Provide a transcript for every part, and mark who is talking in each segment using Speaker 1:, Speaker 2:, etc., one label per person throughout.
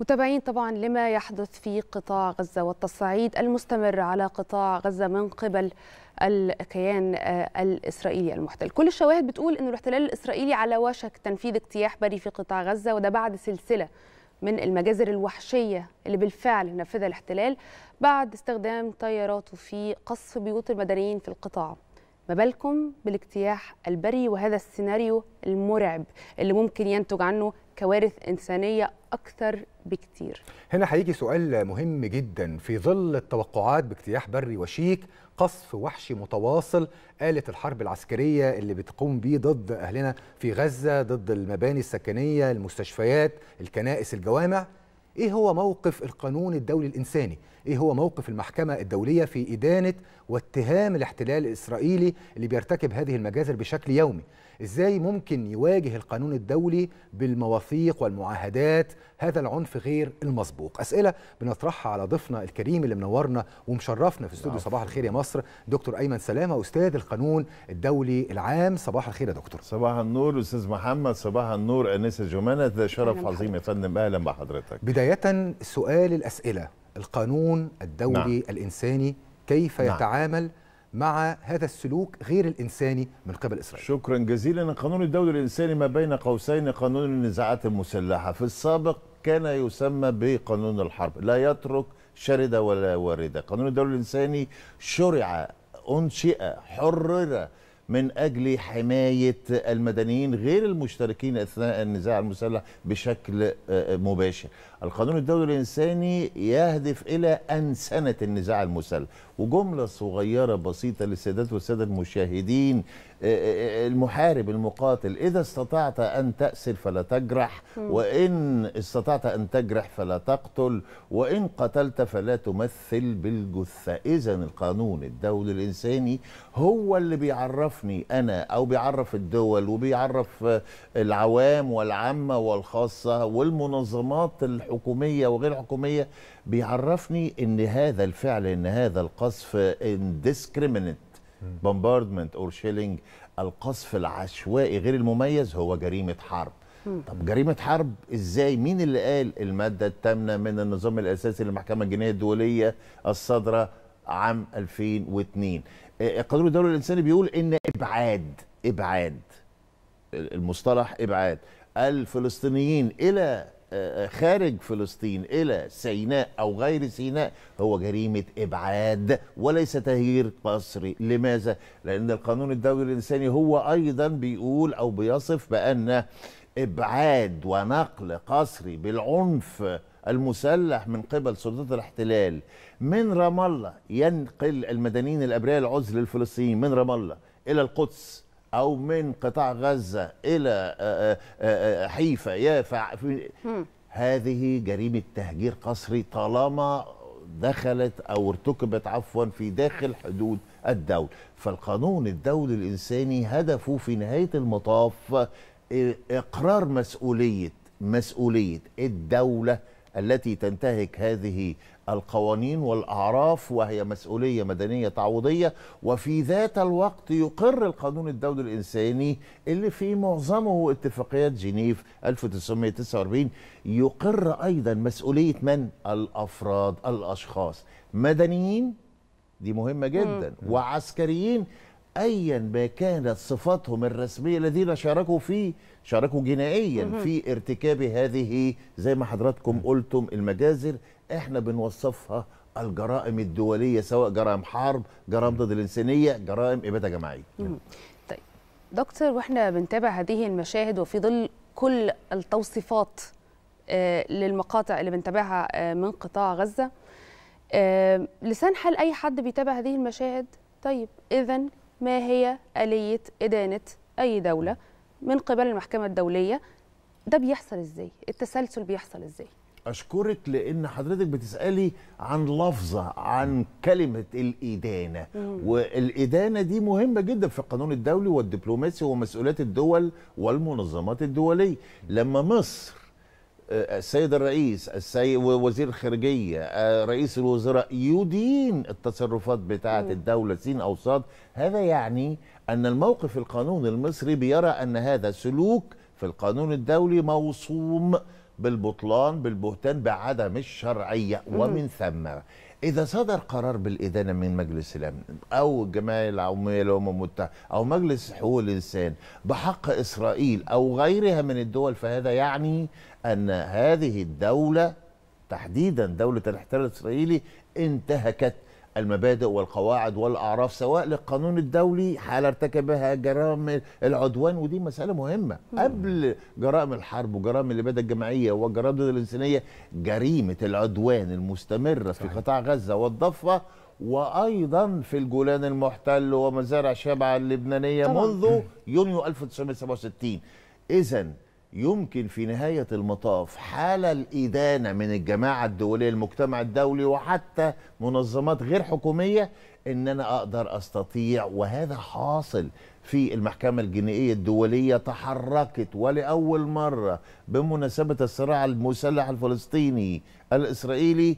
Speaker 1: متابعين طبعا لما يحدث في قطاع غزة والتصعيد المستمر على قطاع غزة من قبل الكيان آه، الإسرائيلي المحتل كل الشواهد بتقول أن الاحتلال الإسرائيلي على وشك تنفيذ اجتياح بري في قطاع غزة وده بعد سلسلة من المجازر الوحشية اللي بالفعل نفذها الاحتلال بعد استخدام طياراته في قصف بيوت المدنيين في القطاع ما بالكم بالاجتياح البري وهذا السيناريو المرعب اللي ممكن ينتج عنه كوارث إنسانية أكثر بكتير
Speaker 2: هنا هيجي سؤال مهم جدا في ظل التوقعات باجتياح بري وشيك قصف وحشي متواصل آلة الحرب العسكرية اللي بتقوم بيه ضد أهلنا في غزة ضد المباني السكنية المستشفيات الكنائس الجوامع ايه هو موقف القانون الدولي الانساني ايه هو موقف المحكمه الدوليه في ادانه واتهام الاحتلال الاسرائيلي اللي بيرتكب هذه المجازر بشكل يومي ازاي ممكن يواجه القانون الدولي بالمواثيق والمعاهدات هذا العنف غير المسبوق اسئله بنطرحها على ضيفنا الكريم اللي منورنا ومشرفنا في استوديو نعم. صباح
Speaker 3: الخير يا مصر دكتور ايمن سلامه استاذ القانون الدولي العام صباح الخير يا دكتور صباح النور استاذ محمد صباح النور انسه جمانه ده شرف عظيم يا فندم اهلا بحضرتك
Speaker 2: بدايه بداية سؤال الأسئلة القانون الدولي نعم. الإنساني كيف نعم.
Speaker 3: يتعامل مع هذا السلوك غير الإنساني من قبل إسرائيل شكرا جزيلا القانون الدولي الإنساني ما بين قوسين قانون النزاعات المسلحة في السابق كان يسمى بقانون الحرب لا يترك شردة ولا واردة قانون الدولي الإنساني شرع أنشئ حرر من أجل حماية المدنيين غير المشتركين أثناء النزاع المسلح بشكل آه، آه، مباشر القانون الدولي الإنساني يهدف إلى أنسنة النزاع المسلح وجملة صغيرة بسيطة للسادات والسادة المشاهدين آه، آه، آه، المحارب المقاتل إذا استطعت أن تأسر فلا تجرح وإن استطعت أن تجرح فلا تقتل وإن قتلت فلا تمثل بالجثة إذا القانون الدولي الإنساني هو اللي بيعرفني أنا أو بيعرف الدول وبيعرف العوام والعامة والخاصة والمنظمات الحكومية حكوميه وغير حكوميه بيعرفني ان هذا الفعل ان هذا القصف indiscriminate بومباردمنت اور شيلينج القصف العشوائي غير المميز هو جريمه حرب طب جريمة حرب ازاي مين اللي قال المادة الثامنة من النظام الأساسي للمحكمة الجنائية الدولية الصادرة عام 2002 آه، قانون الدولة الإنساني بيقول إن إبعاد إبعاد المصطلح إبعاد الفلسطينيين إلى خارج فلسطين الى سيناء او غير سيناء هو جريمه ابعاد وليس تهجير قسري، لماذا؟ لان القانون الدولي الانساني هو ايضا بيقول او بيصف بان ابعاد ونقل قسري بالعنف المسلح من قبل سلطات الاحتلال من رام الله ينقل المدنيين الابرياء العزل الفلسطينيين من رام الله الى القدس او من قطاع غزه الى آه، آه، آه، حيفا يافع هذه جريمه تهجير قسري طالما دخلت او ارتكبت عفوا في داخل حدود الدولة فالقانون الدولي الانساني هدفه في نهايه المطاف اقرار مسؤوليه مسؤوليه الدوله التي تنتهك هذه القوانين والأعراف وهي مسؤولية مدنية تعويضية وفي ذات الوقت يقر القانون الدولي الإنساني اللي في معظمه اتفاقيات جنيف 1949 يقر أيضا مسؤولية من؟ الأفراد الأشخاص مدنيين دي مهمة جدا وعسكريين ايا ما كانت صفاتهم الرسميه الذين شاركوا في شاركوا جنائيا في ارتكاب هذه زي ما حضراتكم قلتم المجازر احنا بنوصفها الجرائم الدوليه سواء جرائم حرب جرائم ضد الانسانيه جرائم اباده جماعيه
Speaker 1: طيب دكتور واحنا بنتابع هذه المشاهد وفي ظل كل التوصيفات آه، للمقاطع اللي بنتابعها آه، من قطاع غزه آه، لسان حال اي حد بيتابع هذه المشاهد طيب اذا ما هي اليه ادانه اي دوله من قبل المحكمه الدوليه ده بيحصل ازاي التسلسل بيحصل ازاي
Speaker 3: اشكرك لان حضرتك بتسالي عن لفظه عن كلمه الادانه والادانه دي مهمه جدا في القانون الدولي والدبلوماسي ومسؤوليات الدول والمنظمات الدوليه لما مصر آه، السيد الرئيس السيد وزير الخارجيه آه، رئيس الوزراء يدين التصرفات بتاعه الدوله سين او صاد هذا يعني ان الموقف القانون المصري بيرى ان هذا سلوك في القانون الدولي موصوم بالبطلان بالبهتان بعدم الشرعية ومن ثم إذا صدر قرار بالإدانة من مجلس الأمن أو الجمعية العمومية للأمم المتحدة أو مجلس حقوق الإنسان بحق إسرائيل أو غيرها من الدول فهذا يعني أن هذه الدولة تحديدا دولة الاحتلال الإسرائيلي انتهكت المبادئ والقواعد والاعراف سواء للقانون الدولي حاله ارتكبها جرائم العدوان ودي مساله مهمه مم. قبل جرائم الحرب وجرائم الاباده الجماعيه والجرائم ضد الانسانيه جريمه العدوان المستمره صحيح. في قطاع غزه والضفه وايضا في الجولان المحتل ومزارع شبعه اللبنانيه طبعا. منذ يونيو 1967 اذا يمكن في نهاية المطاف حالة الإدانة من الجماعة الدولية المجتمع الدولي وحتى منظمات غير حكومية إن أنا أقدر أستطيع وهذا حاصل في المحكمة الجنائية الدولية تحركت ولأول مرة بمناسبة الصراع المسلح الفلسطيني الإسرائيلي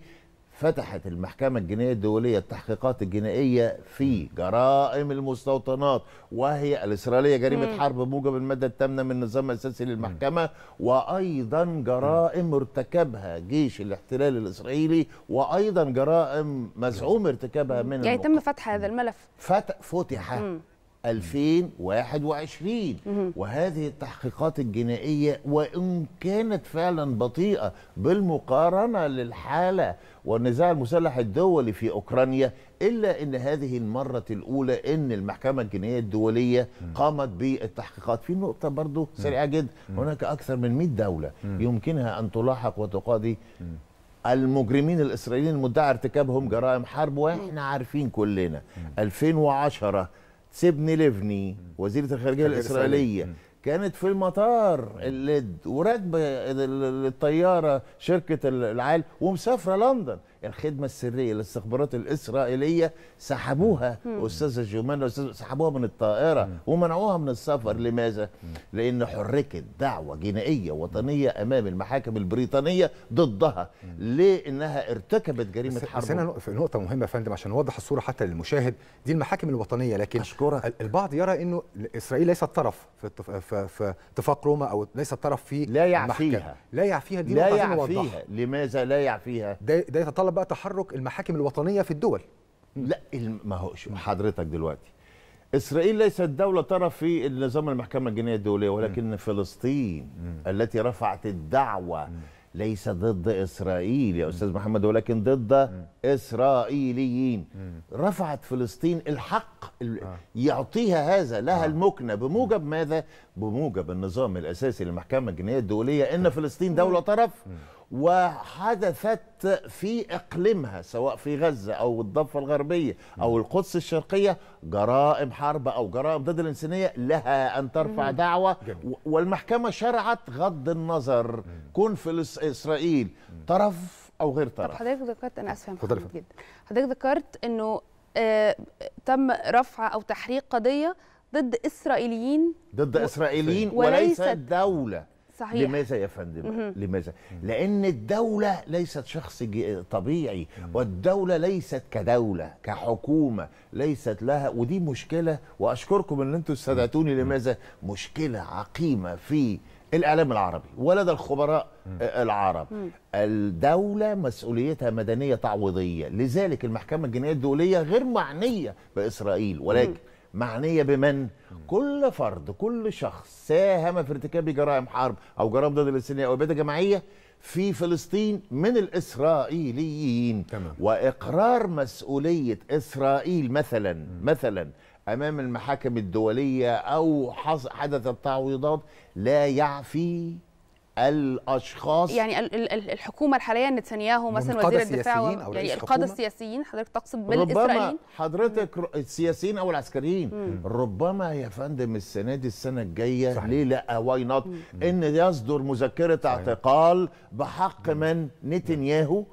Speaker 3: فتحت المحكمة الجنائية الدولية التحقيقات الجنائية في جرائم المستوطنات وهي الإسرائيلية جريمة مم. حرب موجب المادة الثامنة من النظام الأساسي للمحكمة مم. وأيضا جرائم ارتكبها جيش الاحتلال الإسرائيلي وأيضا جرائم مزعوم ارتكابها من يعني تم
Speaker 1: فتح هذا الملف
Speaker 3: فتح فتح مم. 2021 وهذه التحقيقات الجنائية وإن كانت فعلا بطيئة بالمقارنة للحالة والنزاع المسلح الدولي في أوكرانيا إلا أن هذه المرة الأولى أن المحكمة الجنائية الدولية قامت بالتحقيقات في نقطة برضو سريعة جدا هناك أكثر من 100 دولة يمكنها أن تلاحق وتقاضي المجرمين الإسرائيليين المدعى ارتكابهم جرائم حرب وإحنا عارفين كلنا 2010 سيبني ليفني وزيره الخارجيه الاسرائيليه كانت في المطار اللد وراكبه الطياره شركه العال ومسافره لندن الخدمه السريه للاستخبارات الاسرائيليه سحبوها استاذه جومان استاذ سحبوها من الطائره ومنعوها من السفر لماذا؟ لان حركت دعوه جنائيه وطنيه امام المحاكم البريطانيه ضدها لانها ارتكبت جريمه حرب بس هنا في نقطه مهمه يا فندم عشان نوضح الصوره حتى للمشاهد
Speaker 2: دي المحاكم الوطنيه لكن أشكرك. البعض يرى انه اسرائيل ليست طرف في اتفاق روما او ليست طرف في لا يعفيها لا يعفيها دي لا يعفيها
Speaker 3: لماذا لا يعفيها ده, ده يتطلب يتطلب بقى تحرك المحاكم الوطنيه في الدول لا ما هو حضرتك دلوقتي اسرائيل ليست دوله طرف في نظام المحكمه الجنائيه الدوليه ولكن م. فلسطين م. التي رفعت الدعوه م. ليس ضد اسرائيل يا استاذ محمد ولكن ضد م. اسرائيليين م. رفعت فلسطين الحق آه. يعطيها هذا لها آه. المكنه بموجب ماذا بموجب النظام الاساسي للمحكمه الجنائيه الدوليه ان فلسطين دوله طرف م. وحدثت في اقليمها سواء في غزه او الضفه الغربيه او القدس الشرقيه جرائم حرب او جرائم ضد الانسانيه لها ان ترفع دعوه والمحكمه شرعت غض النظر كون في اسرائيل طرف او غير طرف حضرتك
Speaker 1: ذكرت انا اسفه جدا حضرتك ذكرت انه آه، تم رفع او تحريق قضيه ضد اسرائيليين
Speaker 3: ضد اسرائيليين وليست, وليست دوله صحيح لماذا يا فندم مم. لماذا لان الدوله ليست شخص طبيعي مم. والدوله ليست كدوله كحكومه ليست لها ودي مشكله واشكركم ان انتم استدعتوني لماذا مشكله عقيمه في الاعلام العربي ولدى الخبراء مم. آه، العرب مم. الدوله مسؤوليتها مدنيه تعويضيه لذلك المحكمه الجنائيه الدوليه غير معنيه باسرائيل ولكن مم. معنيه بمن؟ كل فرد كل شخص ساهم في ارتكاب جرائم حرب او جرائم ضد الانسانيه او اباده جماعيه في فلسطين من الاسرائيليين تمام. واقرار مسؤوليه اسرائيل مثلا م. مثلا امام المحاكم الدوليه او حدثت تعويضات لا يعفي الاشخاص يعني
Speaker 1: الحكومه الحاليه نتنياهو مثلا وزير الدفاع و... يعني القاده السياسيين حضرتك تقصد بالاسرائيليين ربما
Speaker 3: حضرتك ر... السياسيين او العسكريين مم. ربما يا فندم السنه دي السنه الجايه صحيح. ليه لا واي آه، نوت ان يصدر مذكره اعتقال بحق من نتنياهو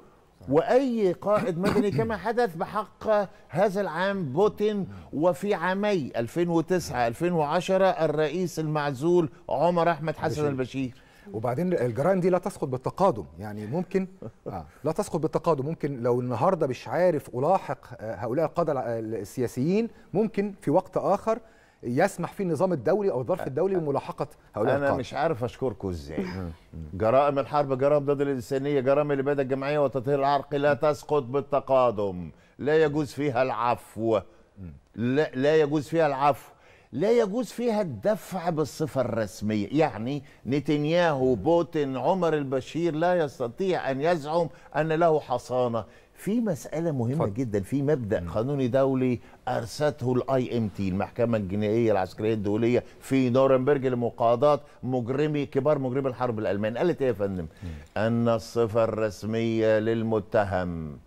Speaker 3: واي قائد مدني كما حدث بحق هذا العام بوتين وفي عامي 2009 2010 الرئيس المعزول عمر احمد حسن البشير وبعدين الجرائم دي لا تسقط
Speaker 2: بالتقادم يعني ممكن آه لا تسقط بالتقادم ممكن لو النهارده مش عارف الاحق آه، هؤلاء القاده السياسيين ممكن في وقت اخر يسمح فيه النظام الدولي او الظرف الدولي بملاحقه
Speaker 3: هؤلاء انا القادة. مش عارف اشكركم ازاي جرائم الحرب جرائم ضد الانسانيه جرائم الاباده الجماعيه وتطهير العرق لا تسقط بالتقادم لا يجوز فيها العفو لا, لا يجوز فيها العفو لا يجوز فيها الدفع بالصفة الرسمية يعني نتنياهو بوتين عمر البشير لا يستطيع أن يزعم أن له حصانة في مسألة مهمة فضل. جدا في مبدأ قانوني دولي أرسته الاي ام تي المحكمة الجنائية العسكرية الدولية في نورنبرج لمقاضاة مجرمي كبار مجرمي الحرب الألمان قالت إيه يا فندم أن الصفة الرسمية للمتهم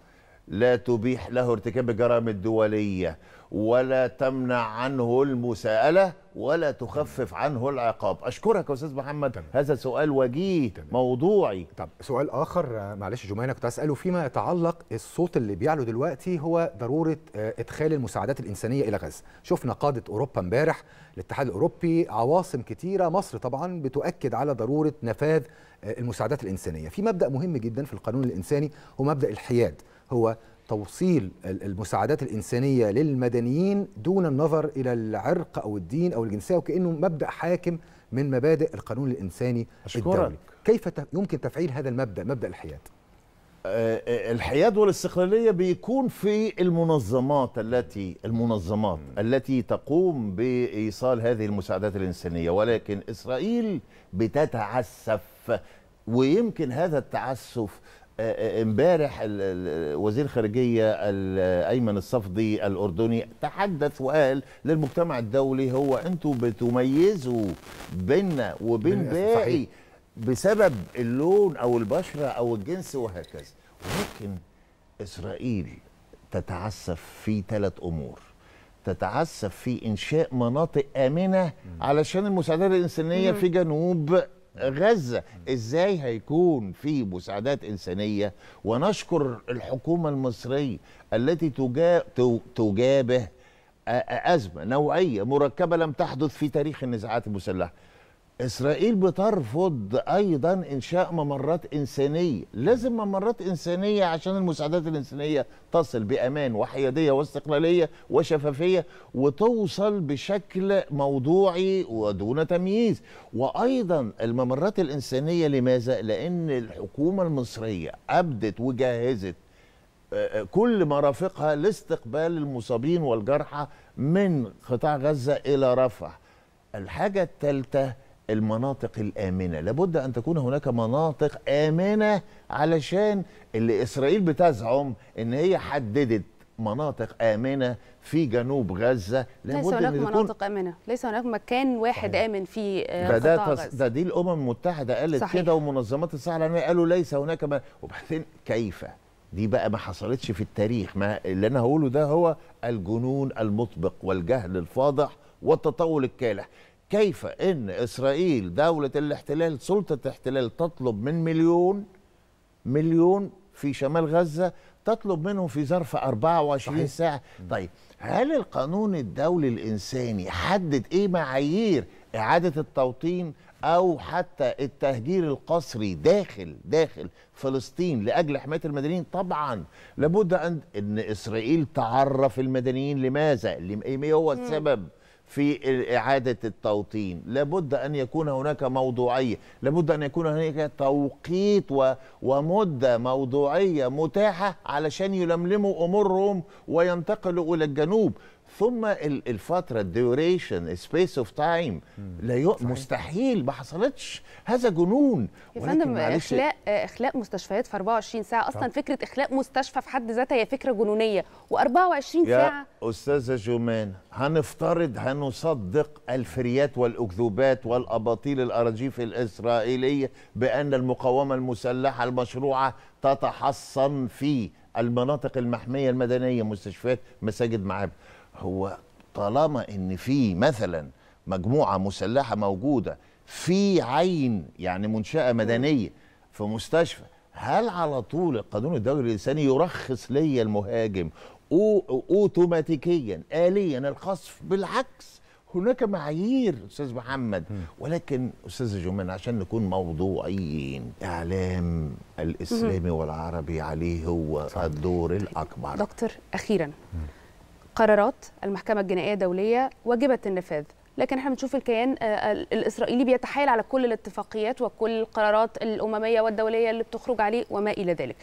Speaker 3: لا تبيح له ارتكاب الجرائم الدولية ولا تمنع عنه المساءلة ولا تخفف عنه العقاب أشكرك يا أستاذ محمد تمام. هذا سؤال وجيه تمام. موضوعي طب سؤال آخر معلش
Speaker 2: جمعينة كنت أسأله فيما يتعلق الصوت اللي بيعلو دلوقتي هو ضرورة آه، إدخال المساعدات الإنسانية إلى غزة شفنا قادة أوروبا امبارح الاتحاد الأوروبي عواصم كتيرة مصر طبعا بتؤكد على ضرورة نفاذ آه، المساعدات الإنسانية في مبدأ مهم جدا في القانون الإنساني هو مبدأ الحياد هو توصيل المساعدات الإنسانية للمدنيين دون النظر إلى العرق أو الدين أو الجنسية وكأنه مبدأ حاكم من
Speaker 3: مبادئ القانون الإنساني أشكرك. الدولي كيف يمكن تفعيل هذا المبدأ مبدأ الحياد؟ آه، آه، الحياد والاستقلالية بيكون في المنظمات التي المنظمات التي تقوم بإيصال هذه المساعدات الإنسانية ولكن إسرائيل بتتعسف ويمكن هذا التعسف امبارح وزير خارجيه ايمن الصفدي الاردني تحدث وقال للمجتمع الدولي هو انتم بتميزوا بيننا وبين باقي بسبب اللون او البشره او الجنس وهكذا ولكن اسرائيل تتعسف في ثلاث امور تتعسف في انشاء مناطق امنه علشان المساعدات الانسانيه في جنوب غزه ازاي هيكون في مساعدات انسانيه ونشكر الحكومه المصريه التي تجابه ازمه نوعيه مركبه لم تحدث في تاريخ النزاعات المسلحه إسرائيل بترفض أيضا إنشاء ممرات إنسانية لازم ممرات إنسانية عشان المساعدات الإنسانية تصل بأمان وحيادية واستقلالية وشفافية وتوصل بشكل موضوعي ودون تمييز وأيضا الممرات الإنسانية لماذا؟ لأن الحكومة المصرية أبدت وجهزت آه، آه، كل مرافقها لاستقبال المصابين والجرحى من قطاع غزة إلى رفح الحاجة الثالثة المناطق الامنه لابد ان تكون هناك مناطق امنه علشان اللي اسرائيل بتزعم ان هي حددت مناطق امنه في جنوب غزه ليس هناك مناطق
Speaker 1: امنه ليس هناك مكان واحد صحيح. امن في قطاع آه، غزه ده دي
Speaker 3: الامم المتحده قالت كده ومنظمات الصحه العالميه قالوا ليس هناك ما وبعدين كيف دي بقى ما حصلتش في التاريخ ما اللي انا هقوله ده هو الجنون المطبق والجهل الفاضح والتطاول الكالح كيف ان اسرائيل دوله الاحتلال سلطه الاحتلال تطلب من مليون مليون في شمال غزه تطلب منهم في ظرف 24 صحيح. ساعه طيب هل القانون الدولي الانساني حدد ايه معايير اعاده التوطين او حتى التهجير القسري داخل داخل فلسطين لاجل حمايه المدنيين طبعا لابد ان ان اسرائيل تعرف المدنيين لماذا ايه هو السبب م. في إعادة التوطين لابد أن يكون هناك موضوعية لابد أن يكون هناك توقيت ومدة موضوعية متاحة علشان يلملموا أمورهم وينتقلوا إلى الجنوب ثم الفتره الديوريشن سبيس اوف تايم لا مستحيل ما حصلتش هذا جنون يا فندم اخلاء
Speaker 1: اخلاء مستشفيات في 24 ساعه اصلا طب. فكره اخلاء مستشفى في حد ذاتها هي فكره جنونيه و24 ساعه يا
Speaker 3: استاذه جومان هنفترض هنصدق الفريات والاكذوبات والاباطيل الاراجيف الاسرائيليه بان المقاومه المسلحه المشروعه تتحصن في المناطق المحميه المدنيه مستشفيات مساجد معابد هو طالما ان في مثلا مجموعه مسلحه موجوده في عين يعني منشاه مدنيه في مستشفى هل على طول القانون الدولي الانساني يرخص لي المهاجم أو اوتوماتيكيا اليا القصف بالعكس هناك معايير استاذ محمد ولكن استاذ جمان عشان نكون موضوعيين اعلام الاسلامي والعربي عليه هو الدور الاكبر
Speaker 1: دكتور اخيرا قرارات المحكمة الجنائية الدولية واجبة النفاذ لكن احنا بنشوف الكيان آه، آه، الاسرائيلي بيتحايل على كل الاتفاقيات وكل القرارات الامميه والدوليه اللي بتخرج عليه وما الى ذلك.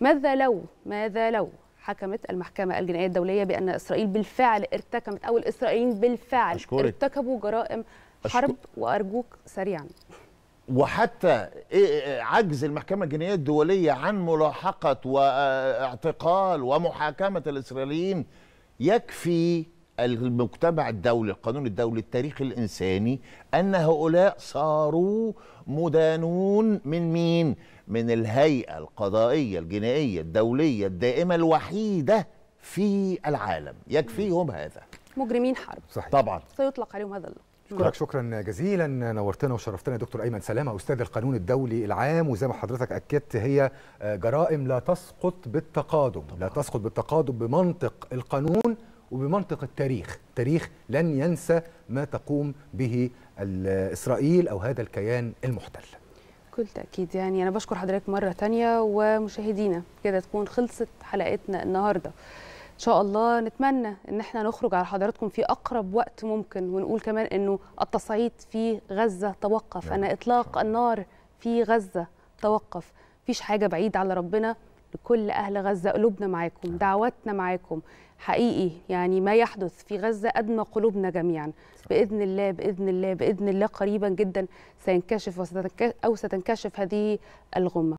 Speaker 1: ماذا لو ماذا لو حكمت المحكمة الجنائية الدولية بأن إسرائيل بالفعل ارتكبت أو الإسرائيليين بالفعل أشكرك. ارتكبوا جرائم حرب أشكر. وأرجوك سريعا
Speaker 3: وحتى إيه، إيه، عجز المحكمة الجنائية الدولية عن ملاحقة واعتقال ومحاكمة الإسرائيليين يكفي المجتمع الدولي القانون الدولي التاريخ الإنساني أن هؤلاء صاروا مدانون من مين؟ من الهيئة القضائية الجنائية الدولية الدائمة الوحيدة في العالم يكفيهم هذا
Speaker 1: مجرمين حرب صحيح. طبعا سيطلق عليهم هذا اللقب اشكرك
Speaker 3: شكرا جزيلا نورتنا
Speaker 2: وشرفتنا يا دكتور ايمن سلامه استاذ القانون الدولي العام وزي ما حضرتك اكدت هي آه، جرائم لا تسقط بالتقادم طبعا. لا تسقط بالتقادم بمنطق القانون وبمنطق التاريخ التاريخ لن ينسى ما تقوم به اسرائيل او هذا الكيان المحتل
Speaker 1: بكل تأكيد يعني أنا بشكر حضرتك مرة ثانيه ومشاهدينا كده تكون خلصت حلقتنا النهاردة ان شاء الله نتمنى ان احنا نخرج على حضراتكم في اقرب وقت ممكن ونقول كمان انه التصعيد في غزه توقف انا اطلاق النار في غزه توقف مفيش حاجه بعيد على ربنا لكل اهل غزه قلوبنا معاكم دعواتنا معاكم حقيقي يعني ما يحدث في غزه ادمى قلوبنا جميعا باذن الله باذن الله باذن الله قريبا جدا سينكشف وستنكشف او ستنكشف هذه الغمه